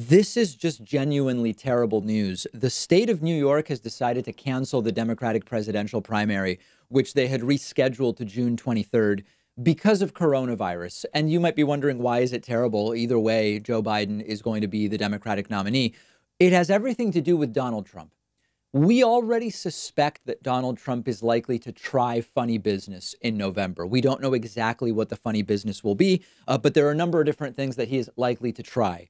This is just genuinely terrible news. The state of New York has decided to cancel the Democratic presidential primary, which they had rescheduled to June 23rd because of coronavirus. And you might be wondering why is it terrible? Either way, Joe Biden is going to be the Democratic nominee. It has everything to do with Donald Trump. We already suspect that Donald Trump is likely to try funny business in November. We don't know exactly what the funny business will be, uh, but there are a number of different things that he is likely to try.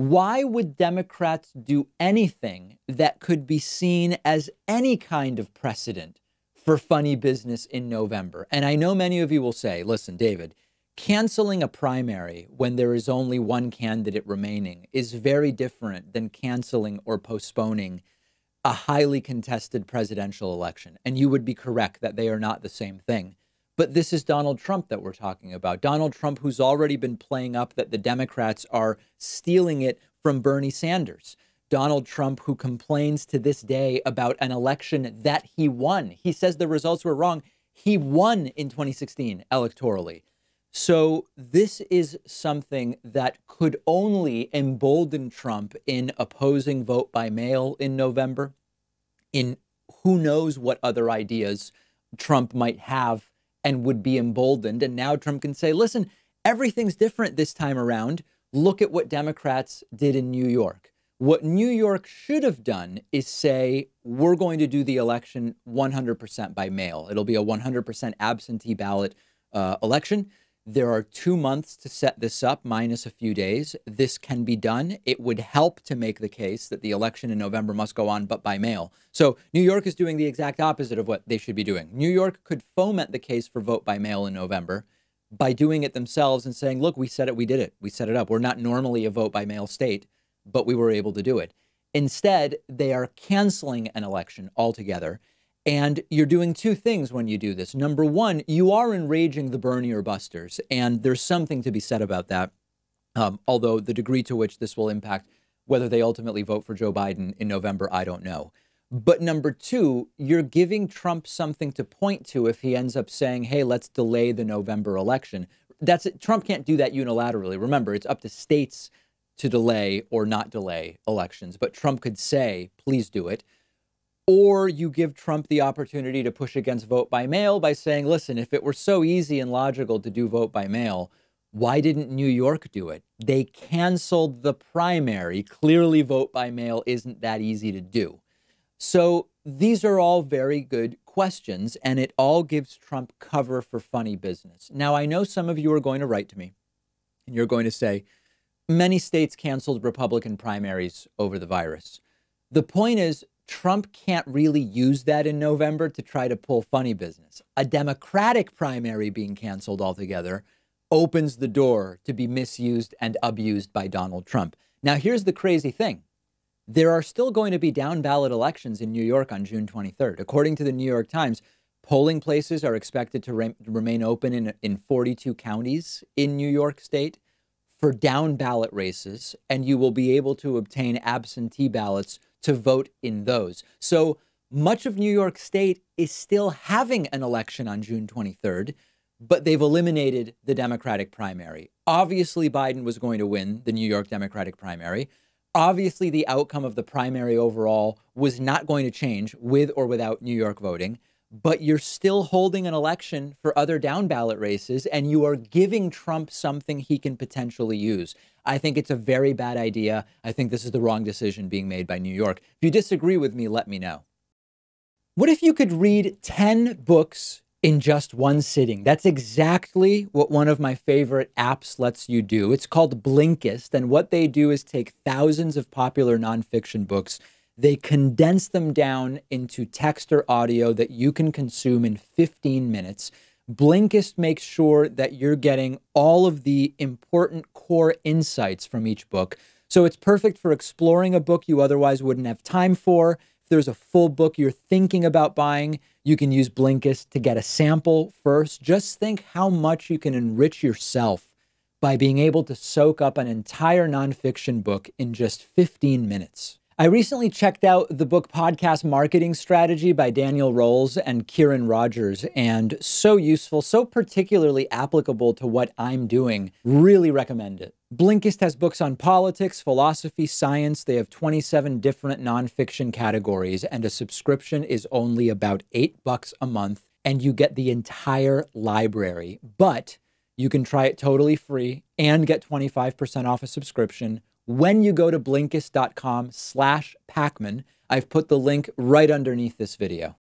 Why would Democrats do anything that could be seen as any kind of precedent for funny business in November? And I know many of you will say, listen, David, canceling a primary when there is only one candidate remaining is very different than canceling or postponing a highly contested presidential election. And you would be correct that they are not the same thing. But this is Donald Trump that we're talking about. Donald Trump, who's already been playing up that the Democrats are stealing it from Bernie Sanders. Donald Trump, who complains to this day about an election that he won. He says the results were wrong. He won in 2016 electorally. So, this is something that could only embolden Trump in opposing vote by mail in November, in who knows what other ideas Trump might have and would be emboldened. And now Trump can say, listen, everything's different this time around. Look at what Democrats did in New York. What New York should have done is say, we're going to do the election 100% by mail. It'll be a 100% absentee ballot uh, election. There are two months to set this up, minus a few days. This can be done. It would help to make the case that the election in November must go on, but by mail. So New York is doing the exact opposite of what they should be doing. New York could foment the case for vote by mail in November by doing it themselves and saying, look, we said it, we did it, we set it up. We're not normally a vote by mail state, but we were able to do it. Instead, they are canceling an election altogether and you're doing two things when you do this. Number one, you are enraging the Bernier busters, and there's something to be said about that. Um, although the degree to which this will impact whether they ultimately vote for Joe Biden in November, I don't know. But number two, you're giving Trump something to point to if he ends up saying, hey, let's delay the November election. That's it. Trump can't do that unilaterally. Remember, it's up to states to delay or not delay elections. But Trump could say, please do it. Or you give Trump the opportunity to push against vote by mail by saying, listen, if it were so easy and logical to do vote by mail, why didn't New York do it? They canceled the primary. Clearly, vote by mail isn't that easy to do. So these are all very good questions, and it all gives Trump cover for funny business. Now, I know some of you are going to write to me, and you're going to say, many states canceled Republican primaries over the virus. The point is, Trump can't really use that in November to try to pull funny business. A Democratic primary being canceled altogether opens the door to be misused and abused by Donald Trump. Now, here's the crazy thing there are still going to be down ballot elections in New York on June 23rd. According to the New York Times, polling places are expected to re remain open in, in 42 counties in New York state for down ballot races, and you will be able to obtain absentee ballots to vote in those. So much of New York State is still having an election on June 23rd, but they've eliminated the Democratic primary. Obviously, Biden was going to win the New York Democratic primary. Obviously, the outcome of the primary overall was not going to change with or without New York voting but you're still holding an election for other down ballot races and you are giving Trump something he can potentially use. I think it's a very bad idea. I think this is the wrong decision being made by New York. If you disagree with me, let me know. What if you could read 10 books in just one sitting? That's exactly what one of my favorite apps lets you do. It's called Blinkist, and what they do is take thousands of popular nonfiction books they condense them down into text or audio that you can consume in 15 minutes. Blinkist makes sure that you're getting all of the important core insights from each book. So it's perfect for exploring a book you otherwise wouldn't have time for. If there's a full book you're thinking about buying, you can use Blinkist to get a sample first. Just think how much you can enrich yourself by being able to soak up an entire nonfiction book in just 15 minutes. I recently checked out the book Podcast Marketing Strategy by Daniel Rolls and Kieran Rogers, and so useful, so particularly applicable to what I'm doing. Really recommend it. Blinkist has books on politics, philosophy, science. They have 27 different nonfiction categories, and a subscription is only about eight bucks a month, and you get the entire library. But you can try it totally free and get 25% off a subscription when you go to Blinkist.com slash Pacman. I've put the link right underneath this video.